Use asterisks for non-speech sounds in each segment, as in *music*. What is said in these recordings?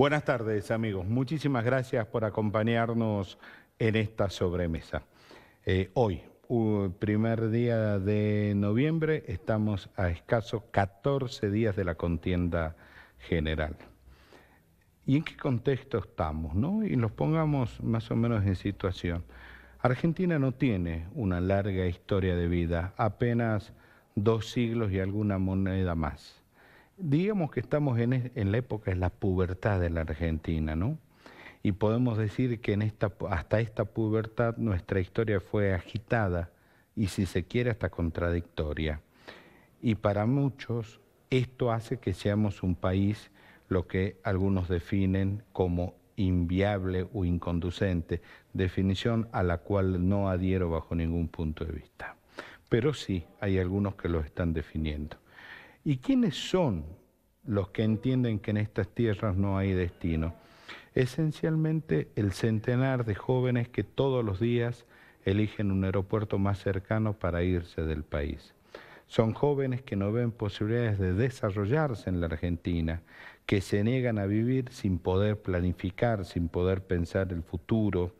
Buenas tardes, amigos. Muchísimas gracias por acompañarnos en esta sobremesa. Eh, hoy, primer día de noviembre, estamos a escaso 14 días de la contienda general. ¿Y en qué contexto estamos? No? Y los pongamos más o menos en situación. Argentina no tiene una larga historia de vida, apenas dos siglos y alguna moneda más digamos que estamos en, la época de la pubertad de la Argentina, ¿no? Y podemos decir que en esta, hasta esta pubertad nuestra historia fue agitada y si se quiere hasta contradictoria. Y para muchos esto hace que seamos un país lo que algunos definen como inviable o inconducente, definición a la cual no adhiero bajo ningún punto de vista. Pero sí hay algunos que lo están definiendo. ¿Y quiénes son los que entienden que en estas tierras no hay destino. Esencialmente el centenar de jóvenes que todos los días eligen un aeropuerto más cercano para irse del país. Son jóvenes que no ven posibilidades de desarrollarse en la Argentina, que se niegan a vivir sin poder planificar, sin poder pensar el futuro.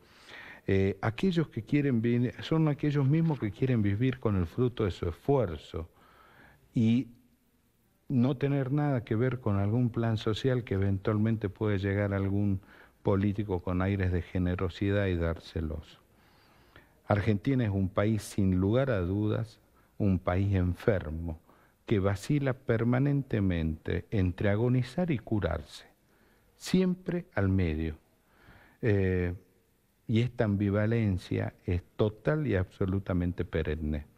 Eh, aquellos que quieren vivir, son aquellos mismos que quieren vivir con el fruto de su esfuerzo y no tener nada que ver con algún plan social que eventualmente puede llegar algún político con aires de generosidad y dárselos. Argentina es un país sin lugar a dudas, un país enfermo, que vacila permanentemente entre agonizar y curarse, siempre al medio. Eh, y esta ambivalencia es total y absolutamente perenne.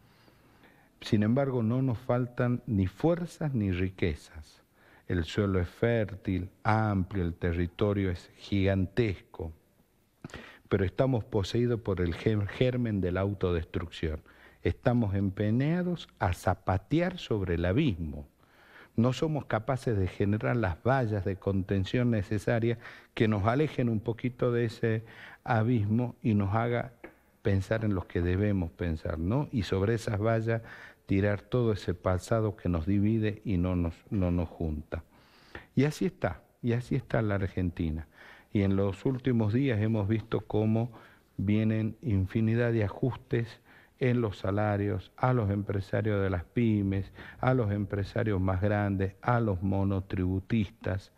Sin embargo, no nos faltan ni fuerzas ni riquezas. El suelo es fértil, amplio, el territorio es gigantesco, pero estamos poseídos por el germen de la autodestrucción. Estamos empeñados a zapatear sobre el abismo. No somos capaces de generar las vallas de contención necesarias que nos alejen un poquito de ese abismo y nos haga pensar en los que debemos pensar, ¿no? Y sobre esas vallas tirar todo ese pasado que nos divide y no nos, no nos junta. Y así está, y así está la Argentina. Y en los últimos días hemos visto cómo vienen infinidad de ajustes en los salarios, a los empresarios de las pymes, a los empresarios más grandes, a los monotributistas,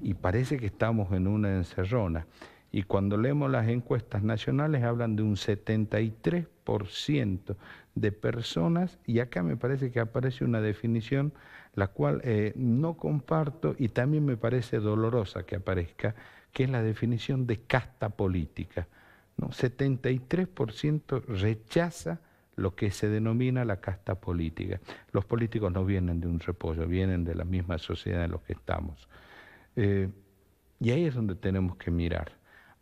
y parece que estamos en una encerrona. Y cuando leemos las encuestas nacionales hablan de un 73% de personas, y acá me parece que aparece una definición la cual eh, no comparto y también me parece dolorosa que aparezca, que es la definición de casta política. ¿no? 73% rechaza lo que se denomina la casta política. Los políticos no vienen de un repollo, vienen de la misma sociedad en la que estamos. Eh, y ahí es donde tenemos que mirar.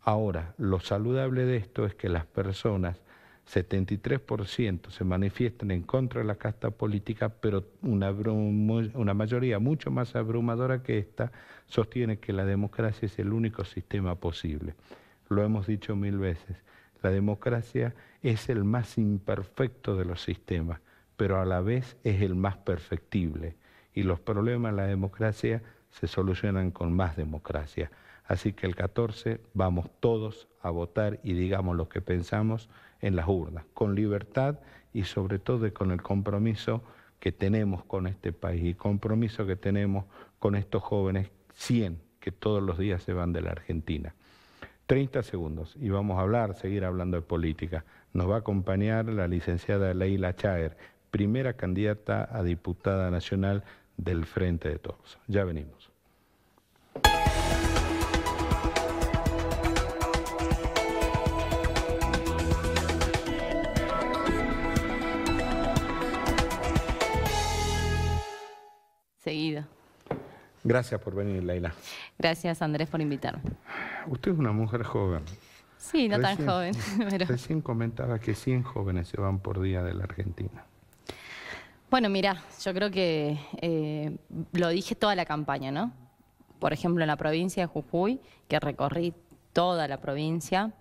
Ahora, lo saludable de esto es que las personas 73% se manifiestan en contra de la casta política, pero una, mayoría mucho más abrumadora que esta sostiene que la democracia es el único sistema posible. Lo hemos dicho mil veces, la democracia es el más imperfecto de los sistemas, pero a la vez es el más perfectible. Y los problemas de la democracia se solucionan con más democracia. Así que el 14 vamos todos a votar y digamos lo que pensamos en las urnas, con libertad y sobre todo con el compromiso que tenemos con este país y compromiso que tenemos con estos jóvenes 100 que todos los días se van de la Argentina. 30 segundos y vamos a hablar, seguir hablando de política. Nos va a acompañar la licenciada Leila Chaer, primera candidata a diputada nacional del Frente de Todos. Ya venimos. Gracias por venir, Leila. Gracias, Andrés, por invitarme. Usted es una mujer joven. Sí, no tan joven. *laughs* Recién comentaba que 100 jóvenes se van por día de la Argentina. Bueno, mira, yo creo que eh, lo dije toda la campaña, ¿no? Por ejemplo, en la provincia de Jujuy, que recorrí toda la provincia,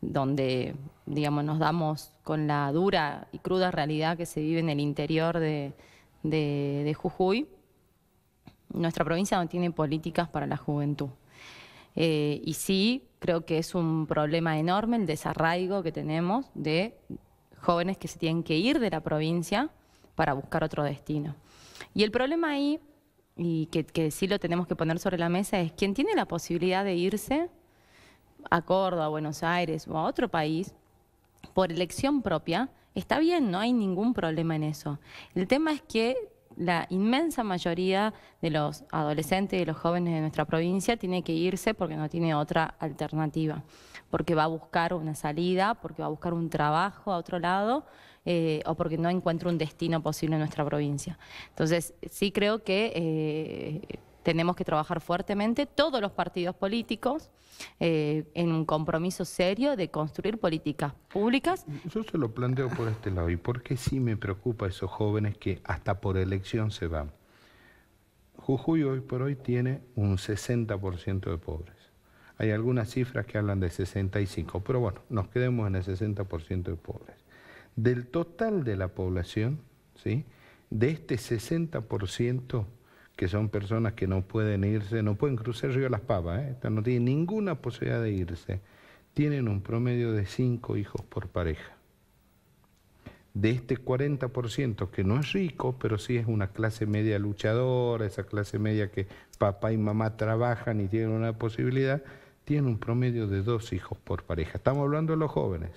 donde, digamos, nos damos con la dura y cruda realidad que se vive en el interior de Jujuy nuestra provincia no tiene políticas para la juventud. Eh, y sí, creo que es un problema enorme el desarraigo que tenemos de jóvenes que se tienen que ir de la provincia para buscar otro destino. Y el problema ahí, y que, que sí lo tenemos que poner sobre la mesa, es quien tiene la posibilidad de irse a Córdoba, a Buenos Aires o a otro país por elección propia, está bien, no hay ningún problema en eso. El tema es que la inmensa mayoría de los adolescentes y de los jóvenes de nuestra provincia tiene que irse porque no tiene otra alternativa, porque va a buscar una salida, porque va a buscar un trabajo a otro lado eh, o porque no encuentra un destino posible en nuestra provincia. Entonces, sí creo que... Eh, tenemos que trabajar fuertemente todos los partidos políticos eh, en un compromiso serio de construir políticas públicas. Yo se lo planteo por este lado y por qué sí me preocupa esos jóvenes que hasta por elección se van. Jujuy hoy por hoy tiene un 60% de pobres. Hay algunas cifras que hablan de 65, pero bueno, nos quedemos en el 60% de pobres. Del total de la población, ¿sí? de este 60%, que son personas que no pueden irse, no pueden cruzar río Las Papas, ¿eh? no tienen ninguna posibilidad de irse, tienen un promedio de cinco hijos por pareja. De este 40% que no es rico, pero sí es una clase media luchadora, esa clase media que papá y mamá trabajan y tienen una posibilidad, tienen un promedio de dos hijos por pareja. Estamos hablando de los jóvenes.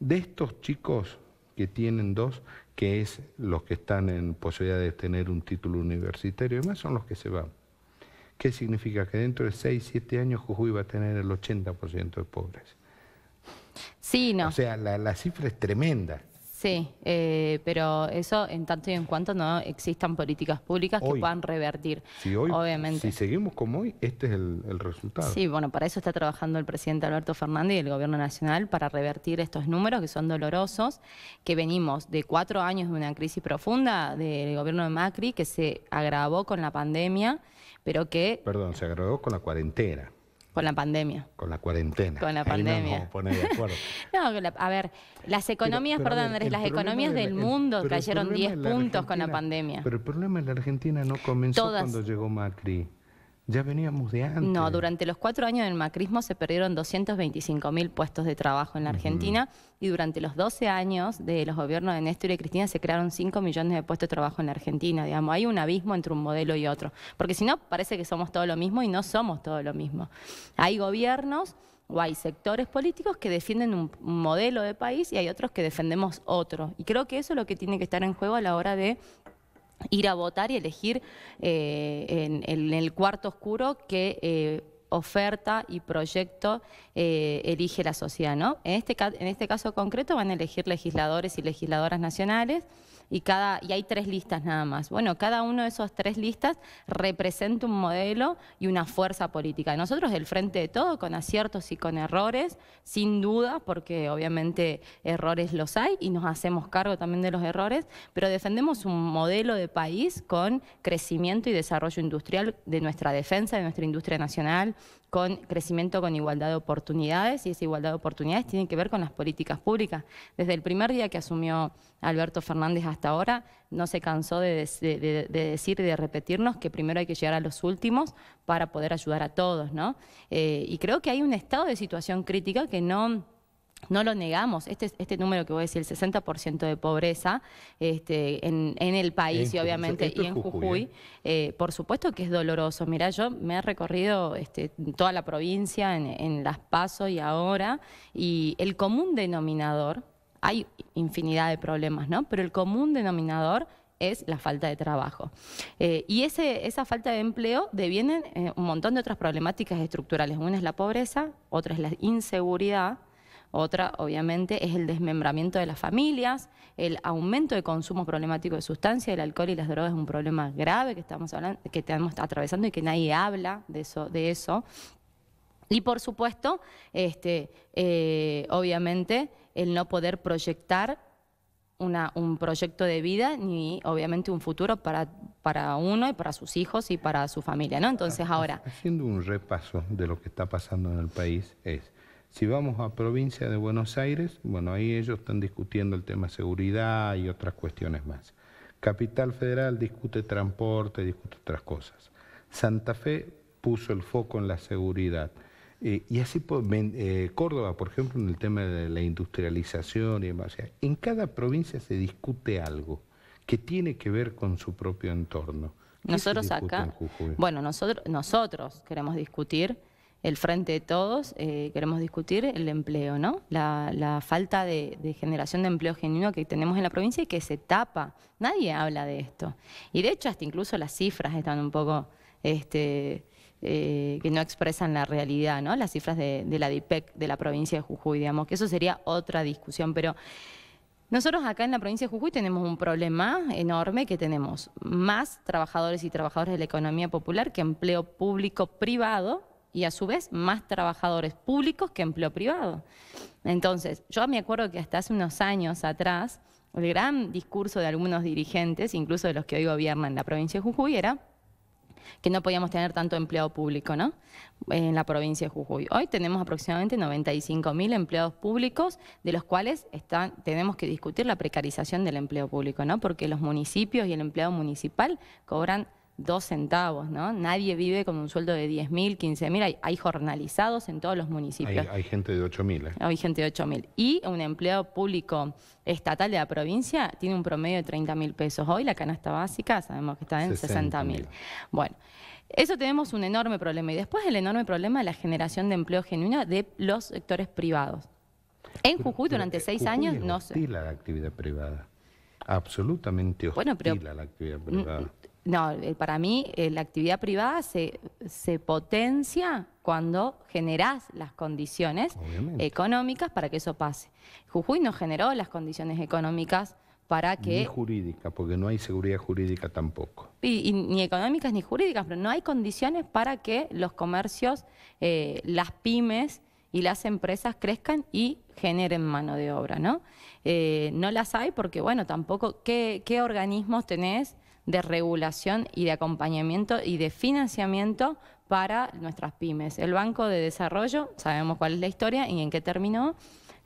De estos chicos que tienen dos, que es los que están en posibilidad de tener un título universitario, y demás son los que se van. ¿Qué significa? Que dentro de 6, 7 años Jujuy va a tener el 80% de pobres. Sí, no. O sea, la, la cifra es tremenda. Sí, eh, pero eso en tanto y en cuanto no existan políticas públicas que puedan revertir. Si obviamente. si seguimos como hoy, este es el, el, resultado. Sí, bueno, para eso está trabajando el presidente Alberto Fernández y el gobierno nacional para revertir estos números que son dolorosos, que venimos de cuatro años de una crisis profunda del gobierno de Macri que se agravó con la pandemia, pero que... Perdón, se agravó con la cuarentena. Con la pandemia. Con la cuarentena. Con la pandemia. *laughs* No, a ver, las economías, perdón, Andrés, las economías del mundo cayeron 10 puntos con la pandemia. Pero el problema en la Argentina no comenzó cuando llegó Macri. Ya veníamos de antes. No, durante los cuatro años del macrismo se perdieron 225 mil puestos de trabajo en la Argentina y durante los 12 años de los gobiernos de Néstor y Cristina se crearon 5 millones de puestos de trabajo en la Argentina. Digamos, hay un abismo entre un modelo y otro. Porque si no, parece que somos todo lo mismo y no somos todo lo mismo. Hay gobiernos o hay sectores políticos que defienden un modelo de país y hay otros que defendemos otro. Y creo que eso es lo que tiene que estar en juego a la hora de ir a votar y elegir eh, en, el cuarto oscuro qué eh, oferta y proyecto eh, elige la sociedad. ¿no? En, este, en este caso concreto van a elegir legisladores y legisladoras nacionales y, cada, y hay tres listas nada más. Bueno, cada uno de esas tres listas representa un modelo y una fuerza política. Nosotros del frente de todo, con aciertos y con errores, sin duda, porque obviamente errores los hay y nos hacemos cargo también de los errores, pero defendemos un modelo de país con crecimiento y desarrollo industrial de nuestra defensa, de nuestra industria nacional, con crecimiento con igualdad de oportunidades y esa igualdad de oportunidades tiene que ver con las políticas públicas. Desde el primer día que asumió Alberto Fernández hasta ahora no se cansó de, decir y de repetirnos que primero hay que llegar a los últimos para poder ayudar a todos, ¿no? Eh, y creo que hay un estado de situación crítica que no... No lo negamos, este, este número que voy a decir, el 60% de pobreza este, en, el país y, obviamente y en Jujuy, ¿eh? Eh, por supuesto que es doloroso. Mirá, yo me he recorrido este, toda la provincia en, Las PASO y ahora, y el común denominador hay infinidad de problemas, ¿no? Pero el común denominador es la falta de trabajo. Eh, y esa falta de empleo deviene eh, un montón de otras problemáticas estructurales. Una es la pobreza, otra es la inseguridad, otra, obviamente, es el desmembramiento de las familias, el aumento de consumo problemático de sustancias, el alcohol y las drogas es un problema grave que estamos, hablando, que estamos atravesando y que nadie habla de eso. Y por supuesto, este, eh, obviamente, el no poder proyectar un proyecto de vida ni obviamente un futuro para, para uno y para sus hijos y para su familia, ¿no? Entonces ah, ahora... Haciendo un repaso de lo que está pasando en el país es, si vamos a provincia de Buenos Aires, bueno, ahí ellos están discutiendo el tema seguridad y otras cuestiones más. Capital Federal discute transporte, discute otras cosas. Santa Fe puso el foco en la seguridad. Eh, y así eh, Córdoba, por ejemplo, en el tema de la industrialización y demás. en cada provincia se discute algo que tiene que ver con su propio entorno. Nosotros acá, bueno, nosotros, nosotros queremos discutir, el frente de todos, eh, queremos discutir el empleo, ¿no? La, falta de, generación de empleo genuino que tenemos en la provincia y que se tapa. Nadie habla de esto. Y de hecho, hasta incluso las cifras están un poco... Este, eh, que no expresan la realidad, ¿no? Las cifras de, la DIPEC de la provincia de Jujuy, digamos, que eso sería otra discusión, pero... Nosotros acá en la provincia de Jujuy tenemos un problema enorme que tenemos más trabajadores y trabajadoras de la economía popular que empleo público privado y a su vez más trabajadores públicos que empleo privado. Entonces, yo me acuerdo que hasta hace unos años atrás, el gran discurso de algunos dirigentes, incluso de los que hoy gobiernan la provincia de Jujuy, era que no podíamos tener tanto empleo público ¿no? en la provincia de Jujuy. Hoy tenemos aproximadamente 95.000 empleados públicos, de los cuales están, tenemos que discutir la precarización del empleo público, ¿no? porque los municipios y el empleado municipal cobran dos centavos, ¿no? Nadie vive con un sueldo de 10.000, 15.000. hay, jornalizados en todos los municipios. Hay, gente de 8.000. mil. Hay gente de 8.000. ¿eh? mil. Y un empleado público estatal de la provincia tiene un promedio de 30 mil pesos. Hoy la canasta básica sabemos que está en 60.000. mil. Bueno. Eso tenemos un enorme problema. Y después el enorme problema de la generación de empleo genuino de los sectores privados. En Jujuy durante eh, seis años no se... la actividad privada. Absolutamente bueno, pero, la actividad mm, privada. Mm, no, eh, para mí eh, la actividad privada se, potencia cuando generás las condiciones económicas para que eso pase. Jujuy no generó las condiciones económicas para que... Ni jurídica, porque no hay seguridad jurídica tampoco. Y, ni económicas ni jurídicas, pero no hay condiciones para que los comercios, eh, las pymes y las empresas crezcan y generen mano de obra, ¿no? no las hay porque, bueno, tampoco, ¿qué, qué organismos tenés? de regulación y de acompañamiento y de financiamiento para nuestras pymes. El Banco de Desarrollo, sabemos cuál es la historia y en qué terminó.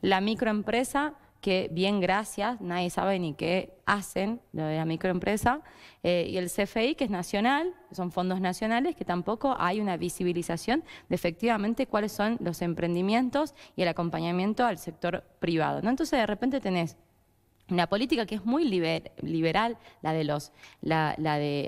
La microempresa, que bien gracias, nadie sabe ni qué hacen lo de la microempresa, eh, y el CFI, que es nacional, son fondos nacionales, que tampoco hay una visibilización de efectivamente cuáles son los emprendimientos y el acompañamiento al sector privado. Entonces, de repente tenés una política que es muy liberal, la de los,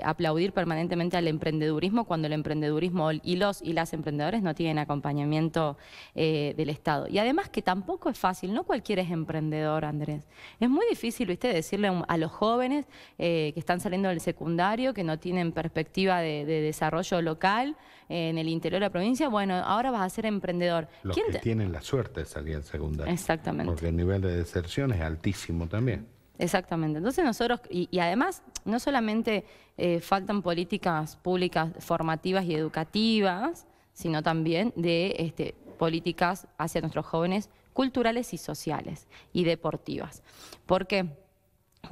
aplaudir permanentemente al emprendedurismo cuando el emprendedurismo y los y las emprendedores no tienen acompañamiento eh, del Estado. Y además que tampoco es fácil, no cualquiera es emprendedor, Andrés. Es muy difícil, viste, decirle a los jóvenes eh, que están saliendo del secundario, que no tienen perspectiva de, desarrollo local eh, en el interior de la provincia, bueno, ahora vas a ser emprendedor. Los que tienen la suerte de salir del secundario. Exactamente. Porque el nivel de deserción es altísimo también. Exactamente. Entonces nosotros, y, además, no solamente eh, faltan políticas públicas formativas y educativas, sino también de este, políticas hacia nuestros jóvenes culturales y sociales y deportivas. ¿Por qué?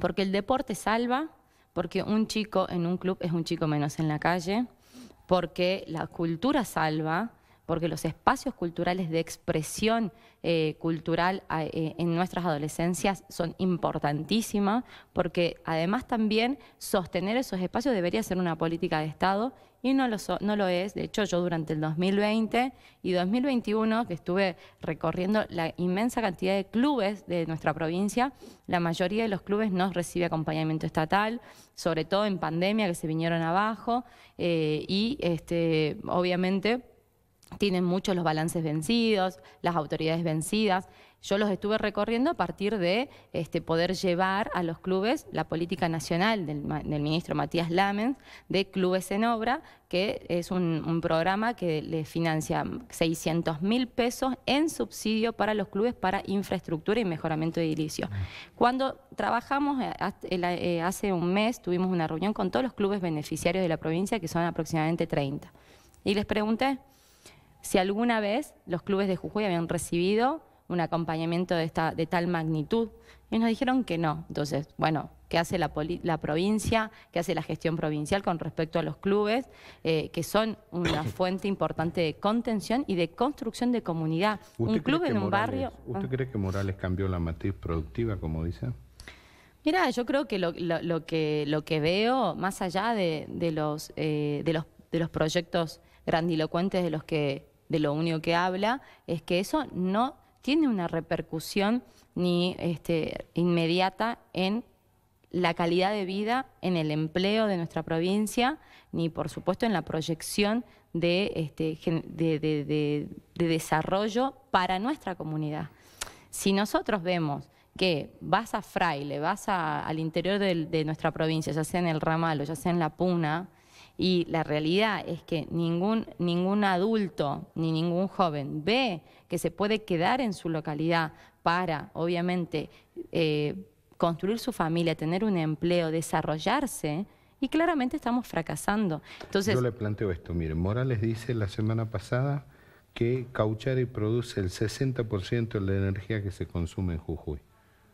Porque el deporte salva, porque un chico en un club es un chico menos en la calle, porque la cultura salva, porque los espacios culturales de expresión eh, cultural eh, en nuestras adolescencias son importantísimas, porque además también sostener esos espacios debería ser una política de Estado y no lo, no lo es. De hecho, yo durante el 2020 y 2021, que estuve recorriendo la inmensa cantidad de clubes de nuestra provincia, la mayoría de los clubes no recibe acompañamiento estatal, sobre todo en pandemia que se vinieron abajo, eh, y este, obviamente tienen muchos los balances vencidos, las autoridades vencidas. Yo los estuve recorriendo a partir de este, poder llevar a los clubes la política nacional del, ministro Matías Lamens de Clubes en Obra, que es un, un programa que le financia 600 mil pesos en subsidio para los clubes para infraestructura y mejoramiento de edilicio. Cuando trabajamos, eh, eh, hace un mes tuvimos una reunión con todos los clubes beneficiarios de la provincia, que son aproximadamente 30. Y les pregunté, si alguna vez los clubes de Jujuy habían recibido un acompañamiento de, tal magnitud. Y nos dijeron que no. Entonces, bueno, ¿qué hace la, provincia? ¿Qué hace la gestión provincial con respecto a los clubes? Eh, que son una *coughs* fuente importante de contención y de construcción de comunidad. Un club en un barrio... ¿Usted ah. cree que Morales cambió la matriz productiva, como dice? Mira, yo creo que lo, que veo, más allá eh, de los proyectos grandilocuentes de los que de lo único que habla es que eso no tiene una repercusión ni este, inmediata en la calidad de vida, en el empleo de nuestra provincia, ni por supuesto en la proyección de, este, desarrollo para nuestra comunidad. Si nosotros vemos que vas a Fraile, vas al interior de, de nuestra provincia, ya sea en el ramal o ya sea en la Puna, y la realidad es que ningún, ningún adulto ni ningún joven ve que se puede quedar en su localidad para, obviamente, eh, construir su familia, tener un empleo, desarrollarse, y claramente estamos fracasando. Entonces, Yo le planteo esto, mire, Morales dice la semana pasada que Cauchari produce el 60% de la energía que se consume en Jujuy.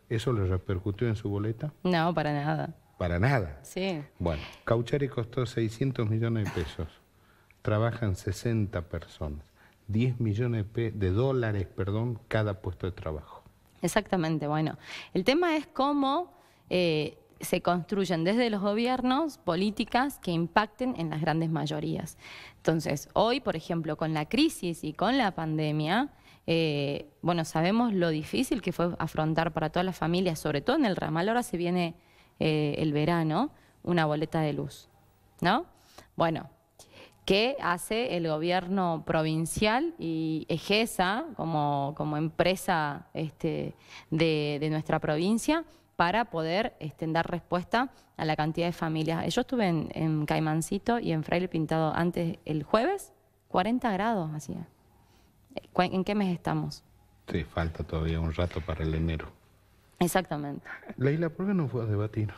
¿Eso le repercutió en su boleta? No, para nada. Para nada. Sí. Bueno, Cauchari costó 600 millones de pesos. Trabajan 60 personas. 10 millones de dólares, perdón, cada puesto de trabajo. Exactamente, bueno. El tema es cómo eh, se construyen desde los gobiernos políticas que impacten en las grandes mayorías. Entonces, hoy, por ejemplo, con la crisis y con la pandemia, eh, bueno, sabemos lo difícil que fue afrontar para todas las familias, sobre todo en el ramal, ahora se viene eh, el verano, una boleta de luz, ¿no? Bueno, ¿qué hace el gobierno provincial y EGESA como, como empresa este, de, nuestra provincia? para poder este, dar respuesta a la cantidad de familias. Yo estuve en, en Caimancito y en Fraile Pintado antes, el jueves, 40 grados hacía. ¿En qué mes estamos? Sí, falta todavía un rato para el enero. Exactamente. Leila, ¿por qué no fue a debatir?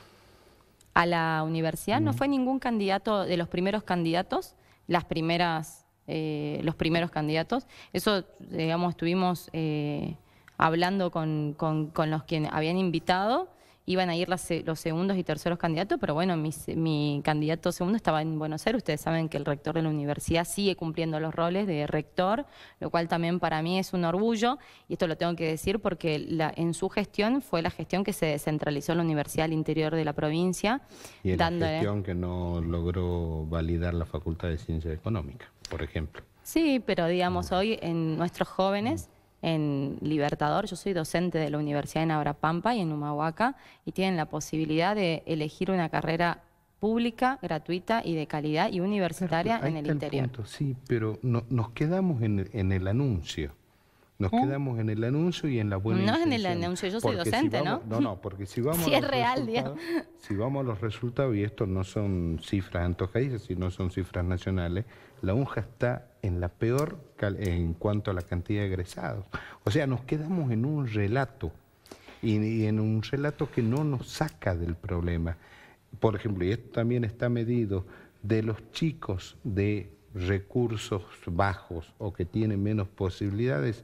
A la universidad no, mm. fue ningún candidato de los primeros candidatos, las primeras, eh, los primeros candidatos. Eso, digamos, estuvimos eh, hablando con, con los que habían invitado iban a ir los segundos y terceros candidatos, pero bueno, mi, candidato segundo estaba en Buenos Aires. Ustedes saben que el rector de la universidad sigue cumpliendo los roles de rector, lo cual también para mí es un orgullo, y esto lo tengo que decir porque la, en su gestión fue la gestión que se descentralizó la universidad al interior de la provincia. Y en gestión que no logró validar la Facultad de Ciencias Económicas, por ejemplo. Sí, pero digamos, hoy en nuestros jóvenes mm en Libertador. Yo soy docente de la Universidad de Pampa y en Humahuaca y tienen la posibilidad de elegir una carrera pública, gratuita y de calidad y universitaria en el interior. sí, pero nos quedamos en el, anuncio. Nos quedamos en el anuncio y en la buena No es en el anuncio, yo soy docente, ¿no? No, no, porque si *laughs* vamos... a los vamos los resultados, y estos no son cifras antojadizas, sino son cifras nacionales, la UNJA está en la peor en cuanto a la cantidad de egresados. O sea, nos quedamos en un relato y, en un relato que no nos saca del problema. Por ejemplo, y esto también está medido, de los chicos de recursos bajos o que tienen menos posibilidades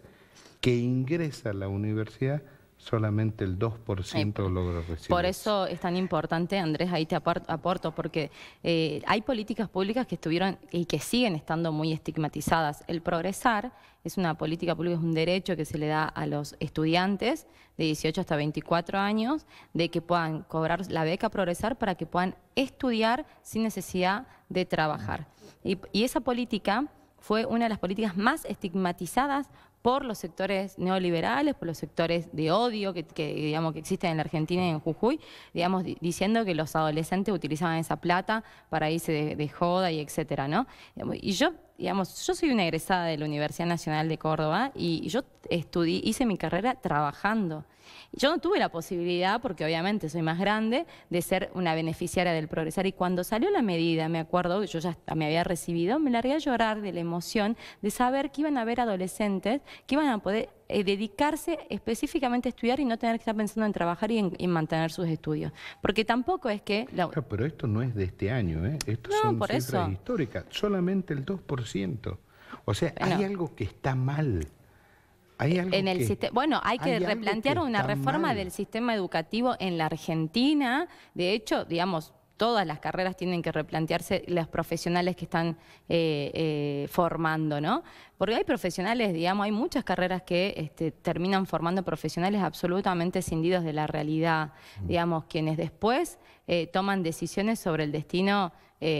que ingresa a la universidad, solamente el 2% logró logra recibir. Por eso es tan importante, Andrés, ahí te aporto, porque eh, hay políticas públicas que estuvieron y que siguen estando muy estigmatizadas. El progresar es una política pública, es un derecho que se le da a los estudiantes de 18 hasta 24 años de que puedan cobrar la beca progresar para que puedan estudiar sin necesidad de trabajar. y, y esa política fue una de las políticas más estigmatizadas por los sectores neoliberales, por los sectores de odio que, digamos, que existen en la Argentina y en Jujuy, digamos, diciendo que los adolescentes utilizaban esa plata para irse de, joda y etcétera, ¿no? Y yo yo soy una egresada de la Universidad Nacional de Córdoba y yo estudié, hice mi carrera trabajando. Yo no tuve la posibilidad, porque obviamente soy más grande, de ser una beneficiaria del progresar. Y cuando salió la medida, me acuerdo, yo ya me había recibido, me largué a llorar de la emoción de saber que iban a haber adolescentes que iban a poder eh, dedicarse específicamente a estudiar y no tener que estar pensando en trabajar y en, mantener sus estudios. Porque tampoco es que... pero esto no es de este año, ¿eh? Esto es son por cifras históricas. Solamente el 2%. O sea, hay algo que está mal. ¿Hay algo en el sistema, bueno, hay que replantear una reforma del sistema educativo en la Argentina. De hecho, digamos, todas las carreras tienen que replantearse las profesionales que están eh, eh, formando, ¿no? Porque hay profesionales, digamos, hay muchas carreras que este, terminan formando profesionales absolutamente cindidos de la realidad, mm. digamos, quienes después eh, toman decisiones sobre el destino,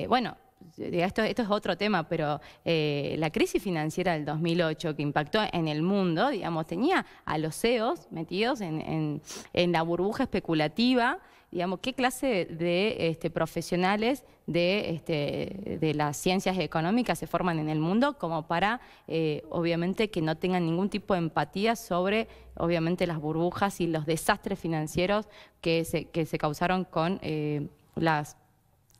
bueno, esto, es otro tema, pero eh, la crisis financiera del 2008 que impactó en el mundo, digamos, tenía a los CEOs metidos en, la burbuja especulativa, digamos, qué clase de este, profesionales este, de, las ciencias económicas se forman en el mundo como para, eh, obviamente, que no tengan ningún tipo de empatía sobre, obviamente, las burbujas y los desastres financieros que se, causaron con eh, las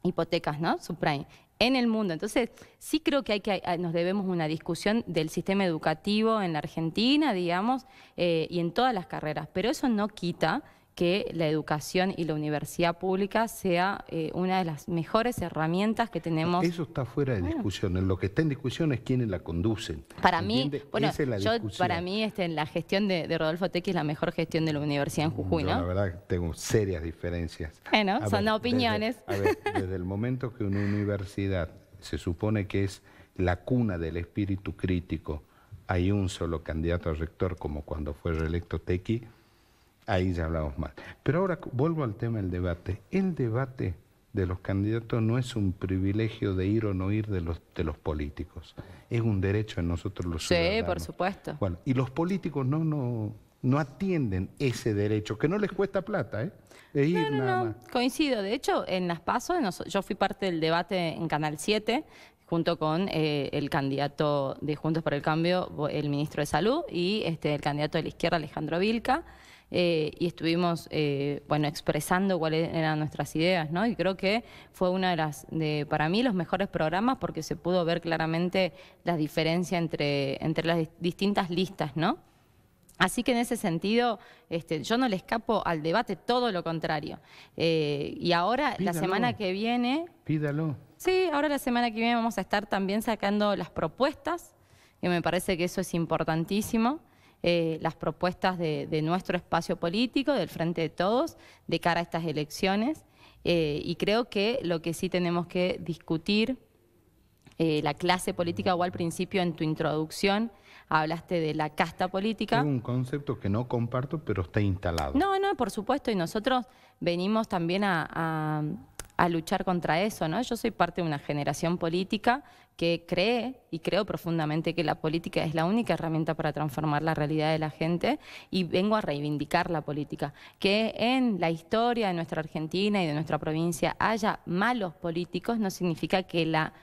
hipotecas, ¿no? Subprime en el mundo. Entonces, sí creo que, hay que ah, nos debemos una discusión del sistema educativo en la Argentina, digamos, eh, y en todas las carreras, pero eso no quita que la educación y la universidad pública sea eh, una de las mejores herramientas que tenemos. Eso está fuera de ah. discusión. lo que está en discusión es quiénes la conducen. Para mí, para mí este, la gestión de, Rodolfo Tequi es la mejor gestión de la universidad en Jujuy, La verdad tengo serias diferencias. Bueno, son opiniones. Desde, a ver, desde el momento que una universidad se supone que es la cuna del espíritu crítico, hay un solo candidato a rector como cuando fue reelecto Tequi ahí ya hablamos mal. Pero ahora vuelvo al tema del debate. El debate de los candidatos no es un privilegio de ir o no ir de los, de los políticos. Es un derecho en nosotros los ciudadanos. Sí, por supuesto. y los políticos no, no, no atienden ese derecho, que no les cuesta plata, ¿eh? ir coincido. De hecho, en las PASO, yo fui parte del debate en Canal 7, junto con eh, el candidato de Juntos por el Cambio, el ministro de Salud, y este, el candidato de la izquierda, Alejandro Vilca. Eh, y estuvimos eh, expresando cuáles eran nuestras ideas, ¿no? Y creo que fue una de las, de, para mí, los mejores programas porque se pudo ver claramente la diferencia entre, las distintas listas, ¿no? Así que en ese sentido, este, yo no le escapo al debate, todo lo contrario. Eh, y ahora, la semana que viene... Pídalo. Sí, ahora la semana que viene vamos a estar también sacando las propuestas, que me parece que eso es importantísimo. Eh, las propuestas de, nuestro espacio político, del Frente de Todos, de cara a estas elecciones. Eh, y creo que lo que sí tenemos que discutir, eh, la clase política, o al principio en tu introducción hablaste de la casta política. Es un concepto que no comparto, pero está instalado. No, no, por supuesto, y nosotros venimos también a a luchar contra eso, ¿no? Yo soy parte de una generación política que cree y creo profundamente que la política es la única herramienta para transformar la realidad de la gente y vengo a reivindicar la política. Que en la historia de nuestra Argentina y de nuestra provincia haya malos políticos no significa que la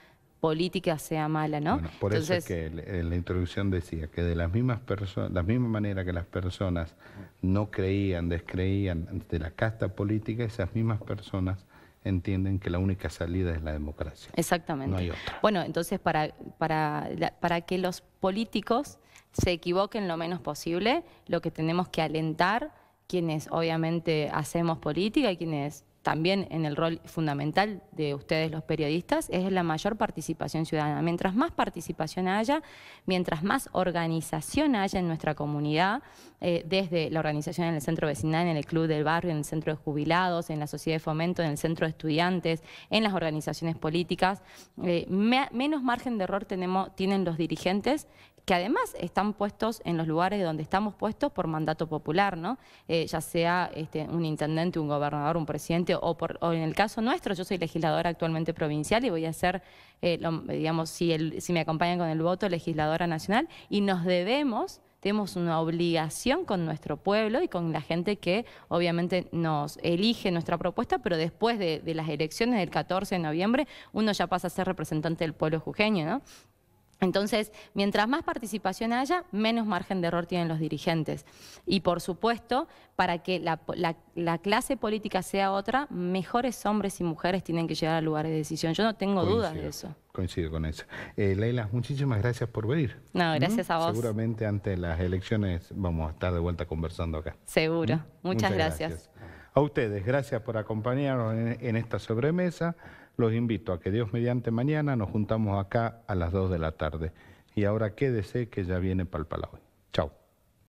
política sea mala, ¿no? por eso es que en la introducción decía que de las mismas personas, la misma manera que las personas no creían, descreían de la casta política, esas mismas personas entienden que la única salida es la democracia. Exactamente. No hay otra. Bueno, entonces para, para, para que los políticos se equivoquen lo menos posible, lo que tenemos que alentar quienes obviamente hacemos política y quienes también en el rol fundamental de ustedes los periodistas, es la mayor participación ciudadana. Mientras más participación haya, mientras más organización haya en nuestra comunidad, eh, desde la organización en el centro vecinal, en el club del barrio, en el centro de jubilados, en la sociedad de fomento, en el centro de estudiantes, en las organizaciones políticas, eh, menos margen de error tienen los dirigentes que además están puestos en los lugares donde estamos puestos por mandato popular, ¿no? Eh, ya sea este, un intendente, un gobernador, un presidente, o, por, en el caso nuestro, yo soy legisladora actualmente provincial y voy a ser, eh, digamos, si, el, si me acompañan con el voto, legisladora nacional, y nos debemos tenemos una obligación con nuestro pueblo y con la gente que obviamente nos elige nuestra propuesta, pero después de, las elecciones del 14 de noviembre uno ya pasa a ser representante del pueblo jujeño, ¿no? Entonces, mientras más participación haya, menos margen de error tienen los dirigentes. Y por supuesto, para que la, clase política sea otra, mejores hombres y mujeres tienen que llegar a lugares de decisión. Yo no tengo dudas de eso. Coincido con eso. Eh, Leila, muchísimas gracias por venir. No, gracias a ¿Mm? vos. Seguramente ante las elecciones vamos a estar de vuelta conversando acá. Seguro. ¿Mm? Muchas, gracias. A ustedes, gracias por acompañarnos en esta sobremesa los invito a que Dios mediante mañana nos juntamos acá a las 2 de la tarde. Y ahora quédese que ya viene Palpalaui. palao. Chao.